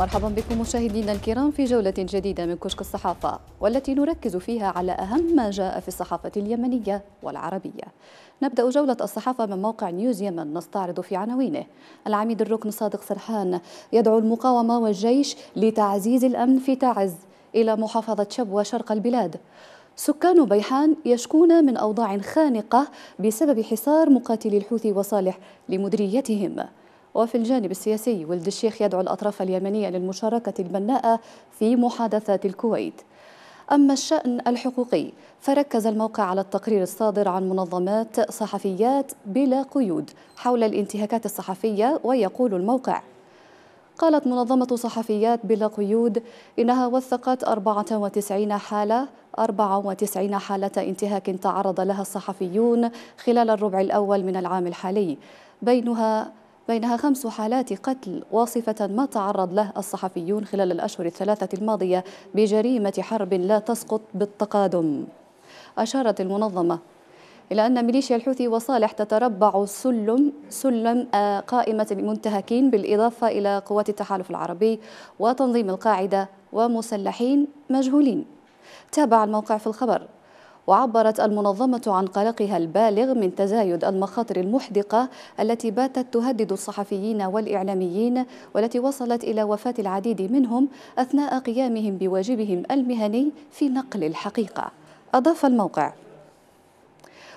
مرحبا بكم مشاهدينا الكرام في جولة جديدة من كشك الصحافة والتي نركز فيها على أهم ما جاء في الصحافة اليمنية والعربية نبدأ جولة الصحافة من موقع نيوز يمن نستعرض في عناوينه العميد الركن صادق سرحان يدعو المقاومة والجيش لتعزيز الأمن في تعز إلى محافظة شبوة شرق البلاد سكان بيحان يشكون من أوضاع خانقة بسبب حصار مقاتلي الحوثي وصالح لمدريتهم وفي الجانب السياسي ولد الشيخ يدعو الأطراف اليمنية للمشاركة البناءة في محادثات الكويت أما الشأن الحقوقي فركز الموقع على التقرير الصادر عن منظمات صحفيات بلا قيود حول الانتهاكات الصحفية ويقول الموقع قالت منظمة صحفيات بلا قيود إنها وثقت 94 حالة 94 حالة انتهاك تعرض لها الصحفيون خلال الربع الأول من العام الحالي بينها بينها خمس حالات قتل واصفة ما تعرض له الصحفيون خلال الأشهر الثلاثة الماضية بجريمة حرب لا تسقط بالتقادم أشارت المنظمة إلى أن ميليشيا الحوثي وصالح تتربع سلم سلم آه، قائمة المنتهكين بالإضافة إلى قوات التحالف العربي وتنظيم القاعدة ومسلحين مجهولين تابع الموقع في الخبر وعبرت المنظمة عن قلقها البالغ من تزايد المخاطر المحدقة التي باتت تهدد الصحفيين والإعلاميين والتي وصلت إلى وفاة العديد منهم أثناء قيامهم بواجبهم المهني في نقل الحقيقة أضاف الموقع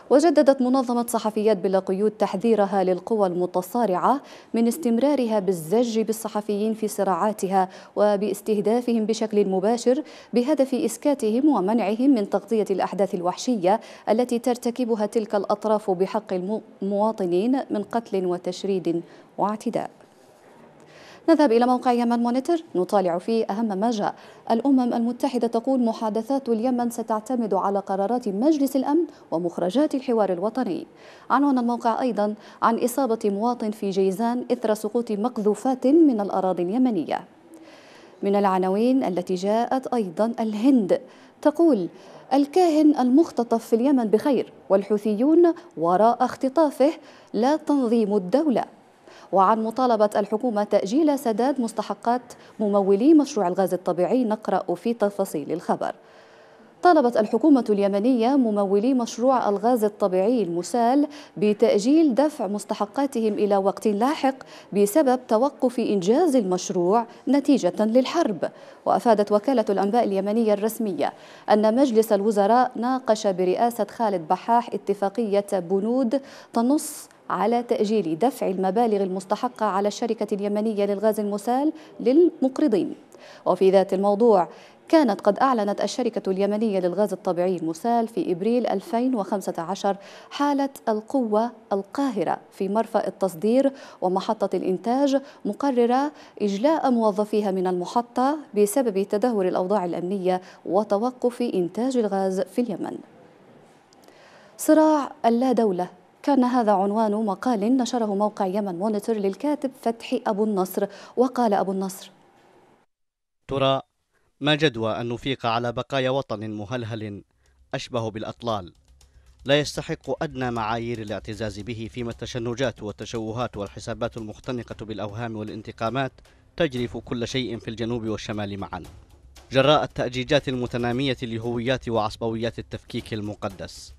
وجددت منظمة صحفيات بلا قيود تحذيرها للقوى المتصارعة من استمرارها بالزج بالصحفيين في صراعاتها وباستهدافهم بشكل مباشر بهدف إسكاتهم ومنعهم من تغطية الأحداث الوحشية التي ترتكبها تلك الأطراف بحق المواطنين من قتل وتشريد واعتداء نذهب إلى موقع يمن مونيتور نطالع فيه أهم ما جاء الأمم المتحدة تقول محادثات اليمن ستعتمد على قرارات مجلس الأمن ومخرجات الحوار الوطني عنوان الموقع أيضا عن إصابة مواطن في جيزان إثر سقوط مقذوفات من الأراضي اليمنية من العناوين التي جاءت أيضا الهند تقول الكاهن المختطف في اليمن بخير والحوثيون وراء اختطافه لا تنظيم الدولة وعن مطالبة الحكومة تأجيل سداد مستحقات ممولي مشروع الغاز الطبيعي نقرأ في تفاصيل الخبر طالبت الحكومة اليمنية ممولي مشروع الغاز الطبيعي المسال بتأجيل دفع مستحقاتهم إلى وقت لاحق بسبب توقف إنجاز المشروع نتيجة للحرب وأفادت وكالة الأنباء اليمنية الرسمية أن مجلس الوزراء ناقش برئاسة خالد بحاح اتفاقية بنود تنص على تأجيل دفع المبالغ المستحقة على الشركة اليمنية للغاز المسال للمقرضين وفي ذات الموضوع كانت قد أعلنت الشركة اليمنية للغاز الطبيعي المسال في إبريل 2015 حالة القوة القاهرة في مرفأ التصدير ومحطة الإنتاج مقررة إجلاء موظفيها من المحطة بسبب تدهور الأوضاع الأمنية وتوقف إنتاج الغاز في اليمن صراع اللا دولة كان هذا عنوان مقال نشره موقع يمن مونيتور للكاتب فتحي أبو النصر وقال أبو النصر ترى ما جدوى أن نفيق على بقايا وطن مهلهل أشبه بالأطلال لا يستحق أدنى معايير الاعتزاز به فيما التشنجات والتشوهات والحسابات المختنقة بالأوهام والانتقامات تجرف كل شيء في الجنوب والشمال معا جراء التأجيجات المتنامية لهويات وعصبويات التفكيك المقدس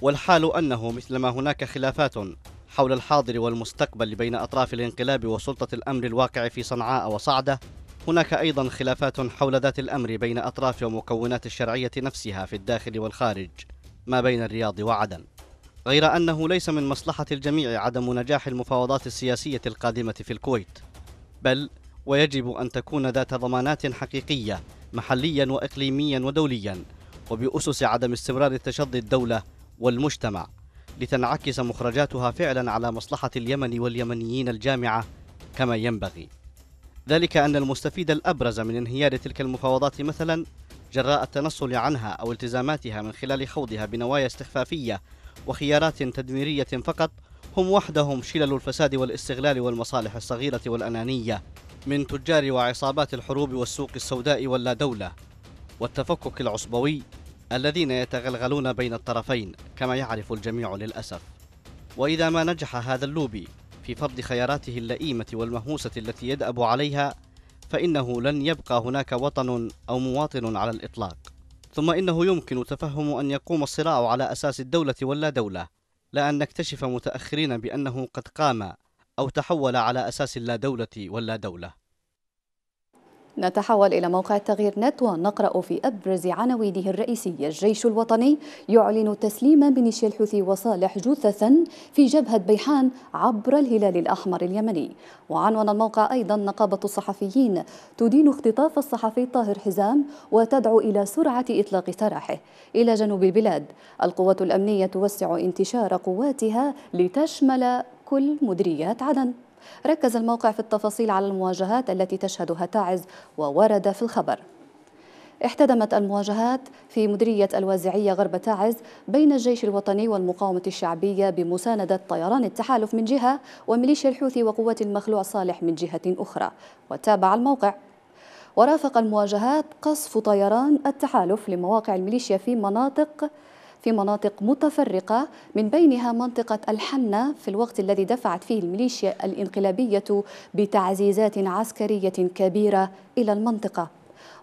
والحال أنه مثلما هناك خلافات حول الحاضر والمستقبل بين أطراف الانقلاب وسلطة الأمر الواقع في صنعاء وصعدة هناك أيضا خلافات حول ذات الأمر بين أطراف ومكونات الشرعية نفسها في الداخل والخارج ما بين الرياض وعدن غير أنه ليس من مصلحة الجميع عدم نجاح المفاوضات السياسية القادمة في الكويت بل ويجب أن تكون ذات ضمانات حقيقية محليا وإقليميا ودوليا وبأسس عدم استمرار تشظي الدولة والمجتمع لتنعكس مخرجاتها فعلا على مصلحة اليمن واليمنيين الجامعة كما ينبغي ذلك أن المستفيد الأبرز من انهيار تلك المفاوضات مثلا جراء التنصل عنها أو التزاماتها من خلال خوضها بنوايا استخفافية وخيارات تدميرية فقط هم وحدهم شلل الفساد والاستغلال والمصالح الصغيرة والأنانية من تجار وعصابات الحروب والسوق السوداء واللا دولة والتفكك العصبوي الذين يتغلغلون بين الطرفين كما يعرف الجميع للأسف وإذا ما نجح هذا اللوبي في فرض خياراته اللئيمة والمهموسة التي يدأب عليها فإنه لن يبقى هناك وطن أو مواطن على الإطلاق ثم إنه يمكن تفهم أن يقوم الصراع على أساس الدولة ولا دولة لا أن نكتشف متأخرين بأنه قد قام أو تحول على أساس اللا دولة ولا دولة نتحول إلى موقع التغيير نت ونقرأ في أبرز عناوينه الرئيسية الجيش الوطني يعلن تسليم بنشي الحوثي وصالح جثثا في جبهة بيحان عبر الهلال الأحمر اليمني وعنون الموقع أيضا نقابة الصحفيين تدين اختطاف الصحفي طاهر حزام وتدعو إلى سرعة إطلاق سراحه إلى جنوب البلاد القوات الأمنية توسع انتشار قواتها لتشمل كل مديريات عدن ركز الموقع في التفاصيل على المواجهات التي تشهدها تعز وورد في الخبر احتدمت المواجهات في مديرية الوازعية غرب تعز بين الجيش الوطني والمقاومة الشعبية بمساندة طيران التحالف من جهة وميليشيا الحوثي وقوات المخلوع صالح من جهة أخرى وتابع الموقع ورافق المواجهات قصف طيران التحالف لمواقع الميليشيا في مناطق في مناطق متفرقة من بينها منطقة الحنة في الوقت الذي دفعت فيه الميليشيا الانقلابية بتعزيزات عسكرية كبيرة إلى المنطقة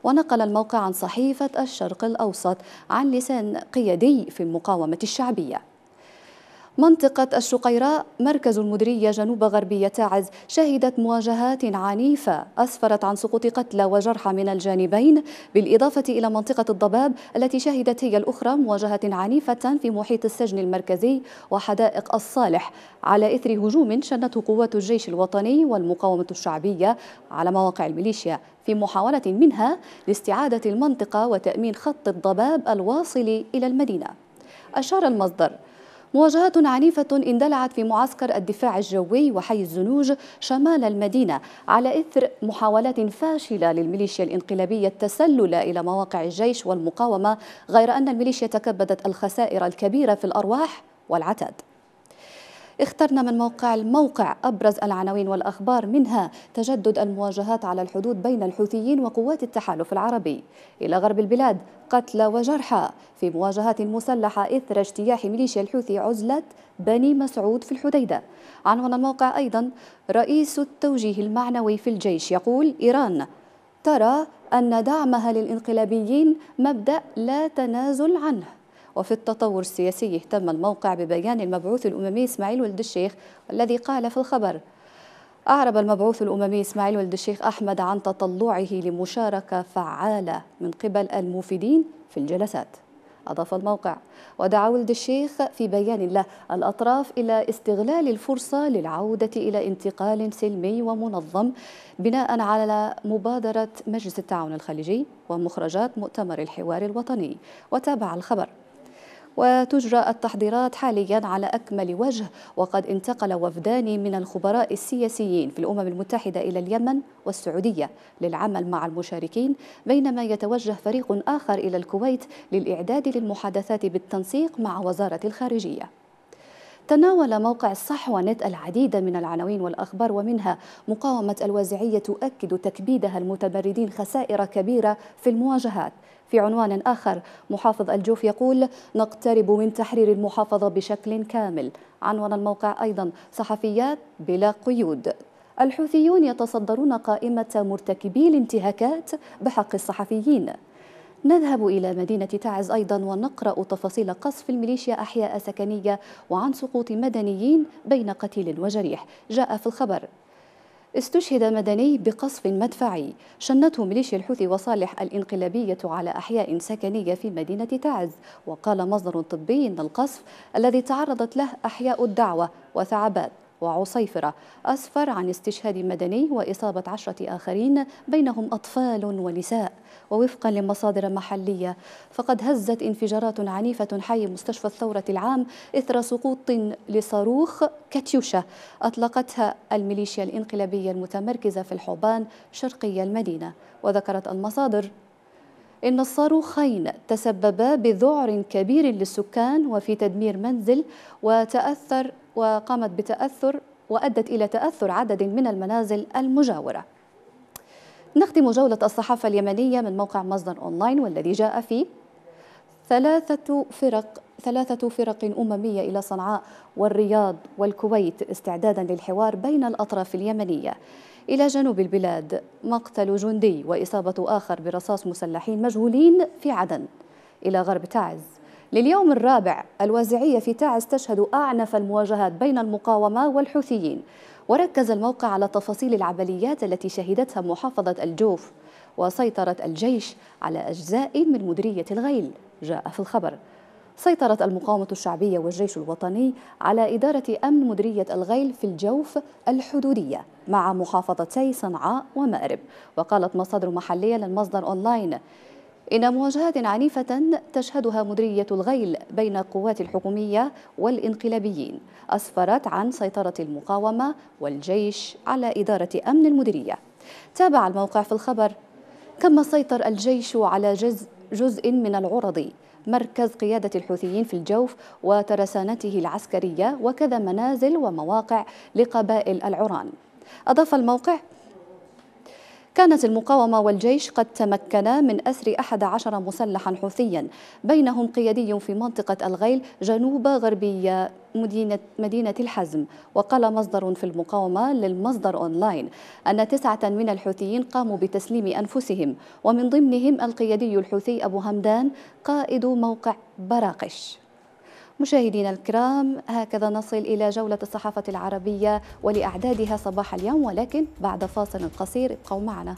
ونقل الموقع عن صحيفة الشرق الأوسط عن لسان قيادي في المقاومة الشعبية منطقة الشقيراء مركز المديرية جنوب غربية تعز شهدت مواجهات عنيفة أسفرت عن سقوط قتلى وجرحى من الجانبين بالإضافة إلى منطقة الضباب التي شهدت هي الأخرى مواجهة عنيفة في محيط السجن المركزي وحدائق الصالح على إثر هجوم شنته قوات الجيش الوطني والمقاومة الشعبية على مواقع الميليشيا في محاولة منها لاستعادة المنطقة وتأمين خط الضباب الواصل إلى المدينة أشار المصدر مواجهات عنيفة اندلعت في معسكر الدفاع الجوي وحي الزنوج شمال المدينة على إثر محاولات فاشلة للميليشيا الانقلابية التسلل إلى مواقع الجيش والمقاومة غير أن الميليشيا تكبدت الخسائر الكبيرة في الأرواح والعتاد اخترنا من موقع الموقع أبرز العناوين والأخبار منها تجدد المواجهات على الحدود بين الحوثيين وقوات التحالف العربي إلى غرب البلاد قتلى وجرحى في مواجهات مسلحة إثر اجتياح ميليشيا الحوثي عزلة بني مسعود في الحديدة عنوان الموقع أيضا رئيس التوجيه المعنوي في الجيش يقول إيران ترى أن دعمها للإنقلابيين مبدأ لا تنازل عنه وفي التطور السياسي اهتم الموقع ببيان المبعوث الأممي إسماعيل ولد الشيخ الذي قال في الخبر أعرب المبعوث الأممي إسماعيل ولد الشيخ أحمد عن تطلعه لمشاركة فعالة من قبل الموفدين في الجلسات أضاف الموقع ودعا ولد الشيخ في بيان له الأطراف إلى استغلال الفرصة للعودة إلى انتقال سلمي ومنظم بناء على مبادرة مجلس التعاون الخليجي ومخرجات مؤتمر الحوار الوطني وتابع الخبر وتجرى التحضيرات حاليا على أكمل وجه وقد انتقل وفدان من الخبراء السياسيين في الأمم المتحدة إلى اليمن والسعودية للعمل مع المشاركين بينما يتوجه فريق آخر إلى الكويت للإعداد للمحادثات بالتنسيق مع وزارة الخارجية تناول موقع الصحوة نت العديد من العناوين والأخبار ومنها مقاومة الوازعية تؤكد تكبيدها المتمردين خسائر كبيرة في المواجهات في عنوان آخر محافظ الجوف يقول نقترب من تحرير المحافظة بشكل كامل عنوان الموقع أيضا صحفيات بلا قيود الحوثيون يتصدرون قائمة مرتكبي الانتهاكات بحق الصحفيين نذهب إلى مدينة تعز أيضا ونقرأ تفاصيل قصف الميليشيا أحياء سكنية وعن سقوط مدنيين بين قتيل وجريح جاء في الخبر استشهد مدني بقصف مدفعي شنته ميليشيا الحوثي وصالح الانقلابية على أحياء سكنية في مدينة تعز وقال مصدر طبي أن القصف الذي تعرضت له أحياء الدعوة وثعبات وعصيفرة أسفر عن استشهاد مدني وإصابة عشرة آخرين بينهم أطفال ونساء ووفقا لمصادر محلية فقد هزت انفجارات عنيفة حي مستشفى الثورة العام إثر سقوط لصاروخ كاتيوشا أطلقتها الميليشيا الانقلابية المتمركزة في الحوبان شرقي المدينة وذكرت المصادر إن الصاروخين تسببا بذعر كبير للسكان وفي تدمير منزل وتأثر وقامت بتأثر وأدت إلى تأثر عدد من المنازل المجاورة نختم جولة الصحافة اليمنية من موقع مصدر أونلاين والذي جاء فيه ثلاثة فرق ثلاثة فرق أممية إلى صنعاء والرياض والكويت استعدادا للحوار بين الأطراف اليمنية إلى جنوب البلاد مقتل جندي وإصابة آخر برصاص مسلحين مجهولين في عدن إلى غرب تعز لليوم الرابع الوازعية في تعز تشهد أعنف المواجهات بين المقاومة والحوثيين وركز الموقع على تفاصيل العمليات التي شهدتها محافظة الجوف وسيطرة الجيش على أجزاء من مديرية الغيل جاء في الخبر سيطرت المقاومة الشعبية والجيش الوطني على إدارة أمن مدرية الغيل في الجوف الحدودية مع محافظتي صنعاء ومأرب وقالت مصادر محلية للمصدر أونلاين إن مواجهات عنيفة تشهدها مدرية الغيل بين القوات الحكومية والإنقلابيين أسفرت عن سيطرة المقاومة والجيش على إدارة أمن المدرية تابع الموقع في الخبر كما سيطر الجيش على جزء من العرض مركز قيادة الحوثيين في الجوف وترسانته العسكرية وكذا منازل ومواقع لقبائل العران أضاف الموقع كانت المقاومة والجيش قد تمكنا من أسر أحد عشر مسلحا حوثيا بينهم قيادي في منطقة الغيل جنوب غربية مدينة, مدينة الحزم وقال مصدر في المقاومة للمصدر أونلاين أن تسعة من الحوثيين قاموا بتسليم أنفسهم ومن ضمنهم القيادي الحوثي أبو همدان قائد موقع براقش مشاهدينا الكرام هكذا نصل إلى جولة الصحافة العربية ولأعدادها صباح اليوم ولكن بعد فاصل قصير ابقوا معنا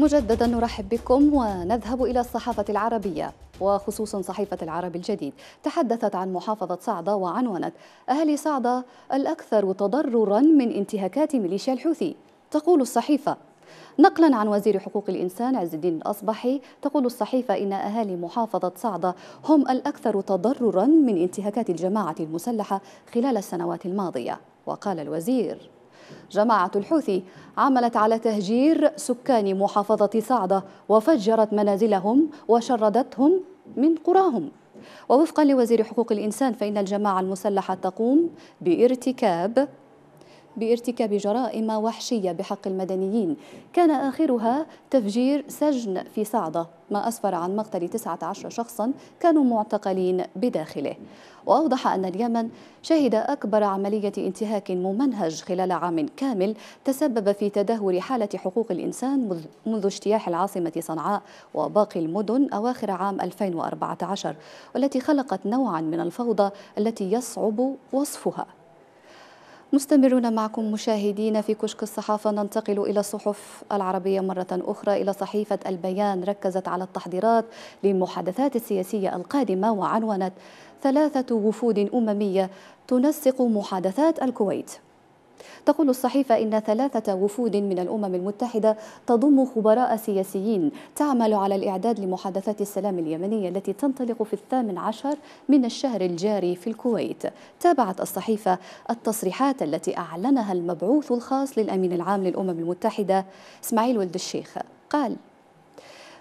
مجددا نرحب بكم ونذهب إلى الصحافة العربية وخصوصا صحيفة العرب الجديد تحدثت عن محافظة صعدة وعنونت أهالي صعدة الأكثر تضررا من انتهاكات ميليشيا الحوثي تقول الصحيفة نقلا عن وزير حقوق الإنسان عز الدين الأصبحي تقول الصحيفة إن أهالي محافظة صعدة هم الأكثر تضررا من انتهاكات الجماعة المسلحة خلال السنوات الماضية وقال الوزير جماعة الحوثي عملت على تهجير سكان محافظة صعدة وفجرت منازلهم وشردتهم من قراهم ووفقا لوزير حقوق الإنسان فإن الجماعة المسلحة تقوم بارتكاب بارتكاب جرائم وحشية بحق المدنيين كان آخرها تفجير سجن في صعدة ما أسفر عن مقتل 19 شخصا كانوا معتقلين بداخله وأوضح أن اليمن شهد أكبر عملية انتهاك ممنهج خلال عام كامل تسبب في تدهور حالة حقوق الإنسان منذ اجتياح العاصمة صنعاء وباقي المدن أواخر عام 2014 والتي خلقت نوعا من الفوضى التي يصعب وصفها مستمرون معكم مشاهدين في كشك الصحافة ننتقل إلى الصحف العربية مرة أخرى إلى صحيفة البيان ركزت على التحضيرات للمحادثات السياسية القادمة وعنونت ثلاثة وفود أممية تنسق محادثات الكويت تقول الصحيفة إن ثلاثة وفود من الأمم المتحدة تضم خبراء سياسيين تعمل على الإعداد لمحادثات السلام اليمنية التي تنطلق في الثامن عشر من الشهر الجاري في الكويت تابعت الصحيفة التصريحات التي أعلنها المبعوث الخاص للأمين العام للأمم المتحدة اسماعيل ولد الشيخ قال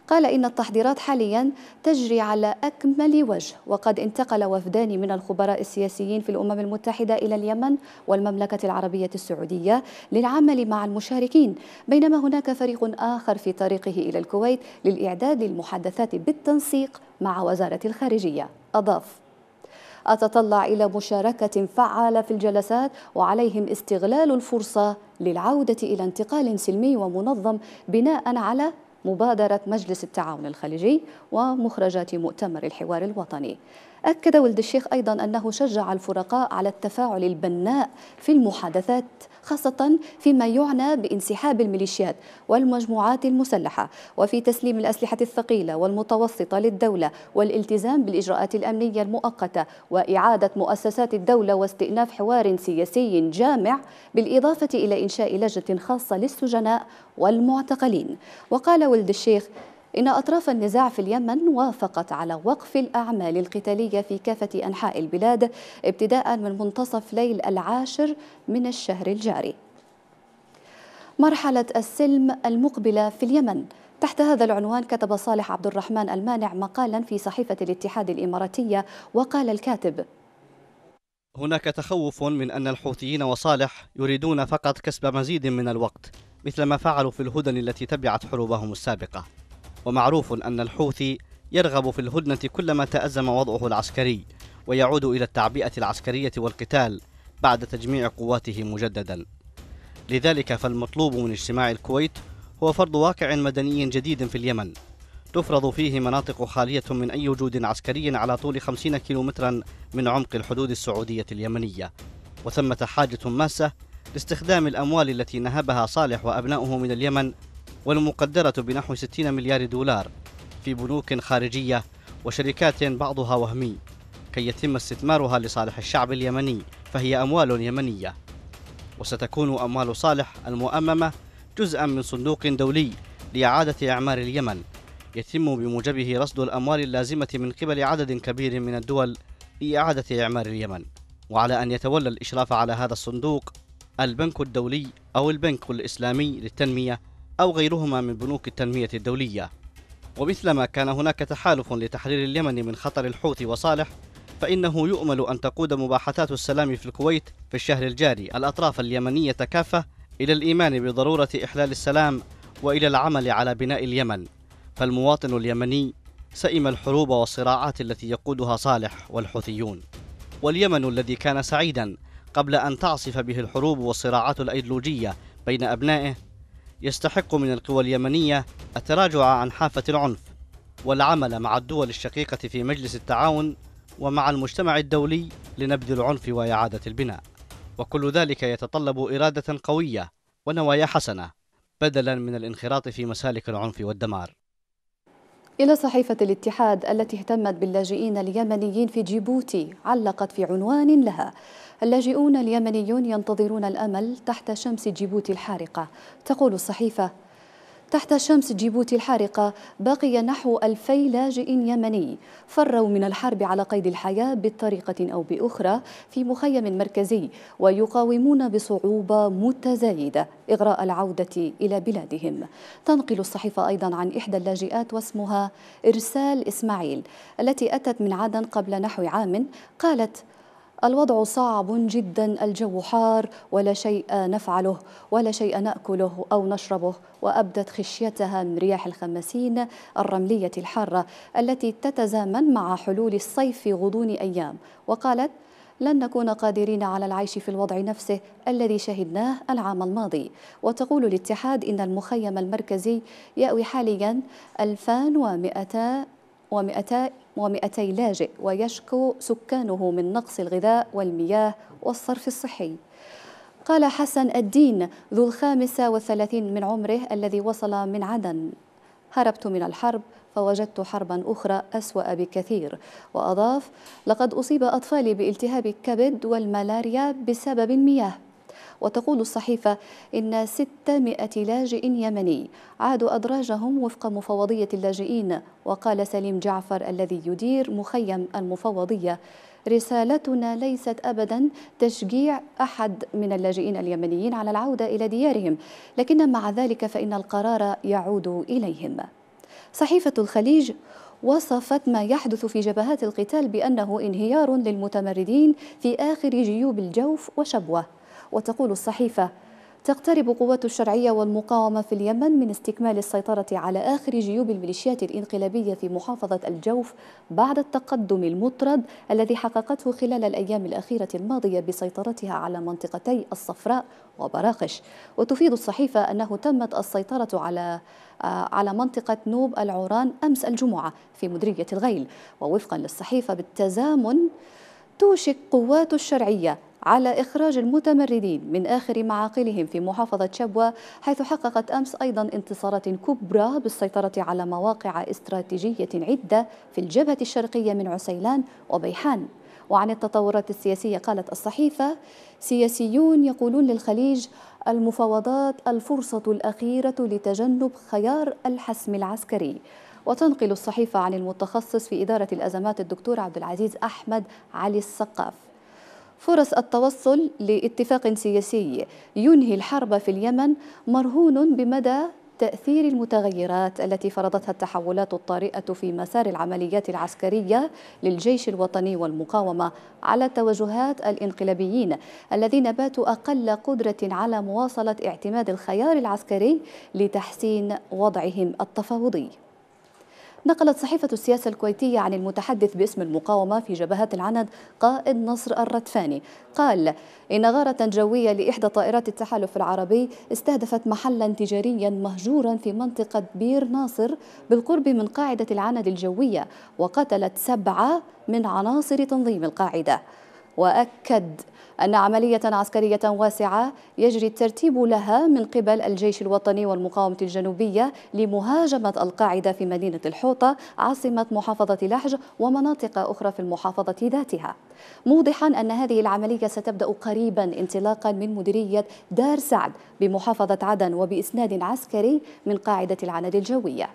قال إن التحضيرات حاليا تجري على أكمل وجه وقد انتقل وفدان من الخبراء السياسيين في الأمم المتحدة إلى اليمن والمملكة العربية السعودية للعمل مع المشاركين بينما هناك فريق آخر في طريقه إلى الكويت للإعداد للمحادثات بالتنسيق مع وزارة الخارجية أضاف أتطلع إلى مشاركة فعالة في الجلسات وعليهم استغلال الفرصة للعودة إلى انتقال سلمي ومنظم بناء على مبادرة مجلس التعاون الخليجي ومخرجات مؤتمر الحوار الوطني أكد ولد الشيخ أيضا أنه شجع الفرقاء على التفاعل البناء في المحادثات خاصة فيما يعنى بانسحاب الميليشيات والمجموعات المسلحة وفي تسليم الأسلحة الثقيلة والمتوسطة للدولة والالتزام بالإجراءات الأمنية المؤقتة وإعادة مؤسسات الدولة واستئناف حوار سياسي جامع بالإضافة إلى إنشاء لجنة خاصة للسجناء والمعتقلين وقال ولد الشيخ إن أطراف النزاع في اليمن وافقت على وقف الأعمال القتالية في كافة أنحاء البلاد ابتداء من منتصف ليل العاشر من الشهر الجاري مرحلة السلم المقبلة في اليمن تحت هذا العنوان كتب صالح عبد الرحمن المانع مقالا في صحيفة الاتحاد الإماراتية وقال الكاتب هناك تخوف من أن الحوثيين وصالح يريدون فقط كسب مزيد من الوقت مثل ما فعلوا في الهدن التي تبعت حروبهم السابقة ومعروف أن الحوثي يرغب في الهدنة كلما تأزم وضعه العسكري ويعود إلى التعبئة العسكرية والقتال بعد تجميع قواته مجددا لذلك فالمطلوب من اجتماع الكويت هو فرض واقع مدني جديد في اليمن تفرض فيه مناطق خالية من أي وجود عسكري على طول 50 كيلومترا من عمق الحدود السعودية اليمنية وثمة حاجة ماسة لاستخدام الأموال التي نهبها صالح وأبناؤه من اليمن والمقدرة بنحو 60 مليار دولار في بنوك خارجية وشركات بعضها وهمي كي يتم استثمارها لصالح الشعب اليمني فهي أموال يمنية وستكون أموال صالح المؤممة جزءا من صندوق دولي لإعادة إعمار اليمن يتم بموجبه رصد الأموال اللازمة من قبل عدد كبير من الدول لإعادة إعمار اليمن وعلى أن يتولى الإشراف على هذا الصندوق البنك الدولي أو البنك الإسلامي للتنمية أو غيرهما من بنوك التنمية الدولية ومثلما كان هناك تحالف لتحرير اليمن من خطر الحوثي وصالح فإنه يؤمل أن تقود مباحثات السلام في الكويت في الشهر الجاري الأطراف اليمنية كافة إلى الإيمان بضرورة إحلال السلام وإلى العمل على بناء اليمن فالمواطن اليمني سئم الحروب والصراعات التي يقودها صالح والحوثيون واليمن الذي كان سعيدا قبل أن تعصف به الحروب والصراعات الأيديولوجية بين أبنائه يستحق من القوى اليمنية التراجع عن حافة العنف والعمل مع الدول الشقيقة في مجلس التعاون ومع المجتمع الدولي لنبذ العنف وإعادة البناء وكل ذلك يتطلب إرادة قوية ونوايا حسنة بدلا من الانخراط في مسالك العنف والدمار إلى صحيفة الاتحاد التي اهتمت باللاجئين اليمنيين في جيبوتي علقت في عنوان لها اللاجئون اليمنيون ينتظرون الأمل تحت شمس جيبوتي الحارقة تقول الصحيفة تحت شمس جيبوتي الحارقة بقي نحو ألفي لاجئ يمني فروا من الحرب على قيد الحياة بطريقة أو بأخرى في مخيم مركزي ويقاومون بصعوبة متزايدة إغراء العودة إلى بلادهم تنقل الصحيفة أيضا عن إحدى اللاجئات واسمها إرسال إسماعيل التي أتت من عدن قبل نحو عام قالت الوضع صعب جدا الجو حار ولا شيء نفعله ولا شيء ناكله او نشربه وابدت خشيتها من رياح الخماسين الرمليه الحاره التي تتزامن مع حلول الصيف في غضون ايام وقالت لن نكون قادرين على العيش في الوضع نفسه الذي شهدناه العام الماضي وتقول الاتحاد إن المخيم المركزي يأوي حاليا 2200 و200 و200 لاجئ ويشكو سكانه من نقص الغذاء والمياه والصرف الصحي قال حسن الدين ذو الخامسة والثلاثين من عمره الذي وصل من عدن هربت من الحرب فوجدت حربا أخرى أسوأ بكثير وأضاف لقد أصيب أطفالي بالتهاب الكبد والملاريا بسبب المياه وتقول الصحيفة إن 600 لاجئ يمني عادوا أدراجهم وفق مفوضية اللاجئين وقال سليم جعفر الذي يدير مخيم المفوضية رسالتنا ليست ابدا تشجيع احد من اللاجئين اليمنيين على العوده الى ديارهم لكن مع ذلك فان القرار يعود اليهم صحيفه الخليج وصفت ما يحدث في جبهات القتال بانه انهيار للمتمردين في اخر جيوب الجوف وشبوه وتقول الصحيفة تقترب قوات الشرعية والمقاومة في اليمن من استكمال السيطرة على آخر جيوب الميليشيات الإنقلابية في محافظة الجوف بعد التقدم المطرد الذي حققته خلال الأيام الأخيرة الماضية بسيطرتها على منطقتي الصفراء وبراقش وتفيد الصحيفة أنه تمت السيطرة على آه، على منطقة نوب العوران أمس الجمعة في مدرية الغيل ووفقا للصحيفة بالتزامن توشك قوات الشرعية على إخراج المتمردين من آخر معاقلهم في محافظة شبوة حيث حققت أمس أيضا انتصارات كبرى بالسيطرة على مواقع استراتيجية عدة في الجبهة الشرقية من عسيلان وبيحان وعن التطورات السياسية قالت الصحيفة سياسيون يقولون للخليج المفاوضات الفرصة الأخيرة لتجنب خيار الحسم العسكري وتنقل الصحيفة عن المتخصص في إدارة الأزمات الدكتور عبد العزيز أحمد علي السقاف فرص التوصل لاتفاق سياسي ينهي الحرب في اليمن مرهون بمدى تأثير المتغيرات التي فرضتها التحولات الطارئة في مسار العمليات العسكرية للجيش الوطني والمقاومة على توجهات الانقلابيين الذين باتوا أقل قدرة على مواصلة اعتماد الخيار العسكري لتحسين وضعهم التفاوضي نقلت صحيفة السياسة الكويتية عن المتحدث باسم المقاومة في جبهة العند قائد نصر الردفاني قال إن غارة جوية لإحدى طائرات التحالف العربي استهدفت محلا تجاريا مهجورا في منطقة بير ناصر بالقرب من قاعدة العند الجوية وقتلت سبعة من عناصر تنظيم القاعدة وأكد أن عملية عسكرية واسعة يجري الترتيب لها من قبل الجيش الوطني والمقاومة الجنوبية لمهاجمة القاعدة في مدينة الحوطة عاصمة محافظة لحج ومناطق أخرى في المحافظة ذاتها موضحا أن هذه العملية ستبدأ قريبا انطلاقا من مديرية دار سعد بمحافظة عدن وبإسناد عسكري من قاعدة العند الجوية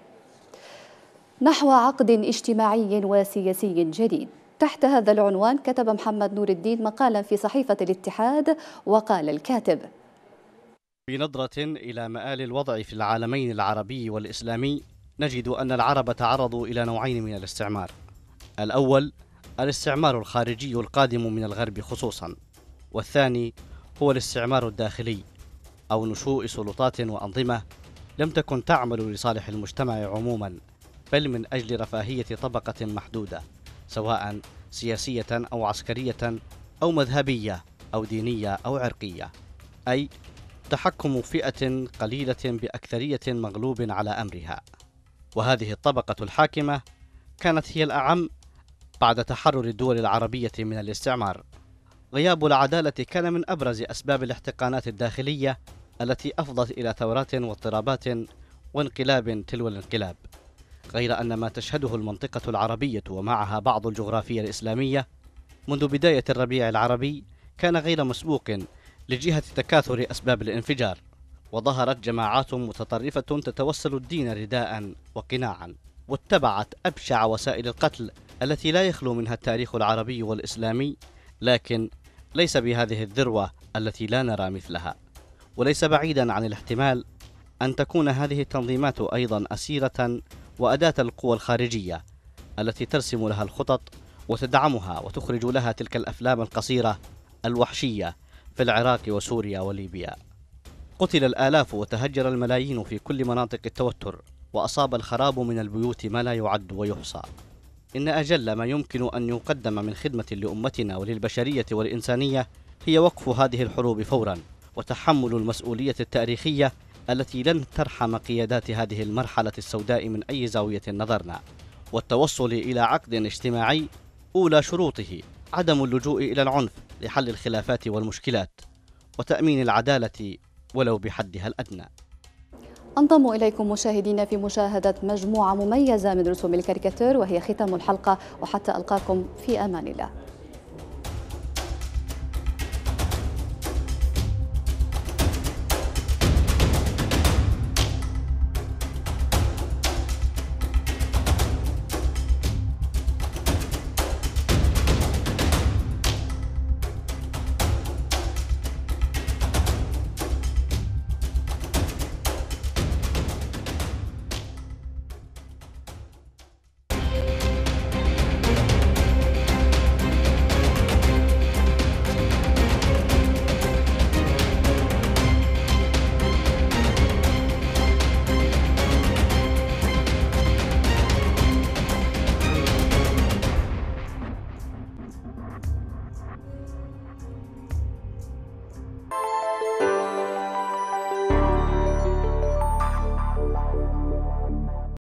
نحو عقد اجتماعي وسياسي جديد تحت هذا العنوان كتب محمد نور الدين مقالا في صحيفة الاتحاد وقال الكاتب بنظرة إلى مآل الوضع في العالمين العربي والإسلامي نجد أن العرب تعرضوا إلى نوعين من الاستعمار الأول الاستعمار الخارجي القادم من الغرب خصوصا والثاني هو الاستعمار الداخلي أو نشوء سلطات وأنظمة لم تكن تعمل لصالح المجتمع عموما بل من أجل رفاهية طبقة محدودة سواء سياسية أو عسكرية أو مذهبية أو دينية أو عرقية أي تحكم فئة قليلة بأكثرية مغلوب على أمرها وهذه الطبقة الحاكمة كانت هي الأعم بعد تحرر الدول العربية من الاستعمار غياب العدالة كان من أبرز أسباب الاحتقانات الداخلية التي أفضت إلى ثورات واضطرابات وانقلاب تلو الانقلاب غير أن ما تشهده المنطقة العربية ومعها بعض الجغرافية الإسلامية منذ بداية الربيع العربي كان غير مسبوق لجهة تكاثر أسباب الانفجار وظهرت جماعات متطرفة تتوسل الدين رداء وقناعا واتبعت أبشع وسائل القتل التي لا يخلو منها التاريخ العربي والإسلامي لكن ليس بهذه الذروة التي لا نرى مثلها وليس بعيدا عن الاحتمال أن تكون هذه التنظيمات أيضا أسيرة وأداة القوى الخارجية التي ترسم لها الخطط وتدعمها وتخرج لها تلك الأفلام القصيرة الوحشية في العراق وسوريا وليبيا قتل الآلاف وتهجر الملايين في كل مناطق التوتر وأصاب الخراب من البيوت ما لا يعد ويحصى إن أجل ما يمكن أن يقدم من خدمة لأمتنا وللبشرية والإنسانية هي وقف هذه الحروب فورا وتحمل المسؤولية التاريخية التي لن ترحم قيادات هذه المرحلة السوداء من أي زاوية نظرنا والتوصل إلى عقد اجتماعي أولى شروطه عدم اللجوء إلى العنف لحل الخلافات والمشكلات وتأمين العدالة ولو بحدها الأدنى أنضم إليكم مشاهدينا في مشاهدة مجموعة مميزة من رسوم الكاريكاتير وهي ختام الحلقة وحتى ألقاكم في أمان الله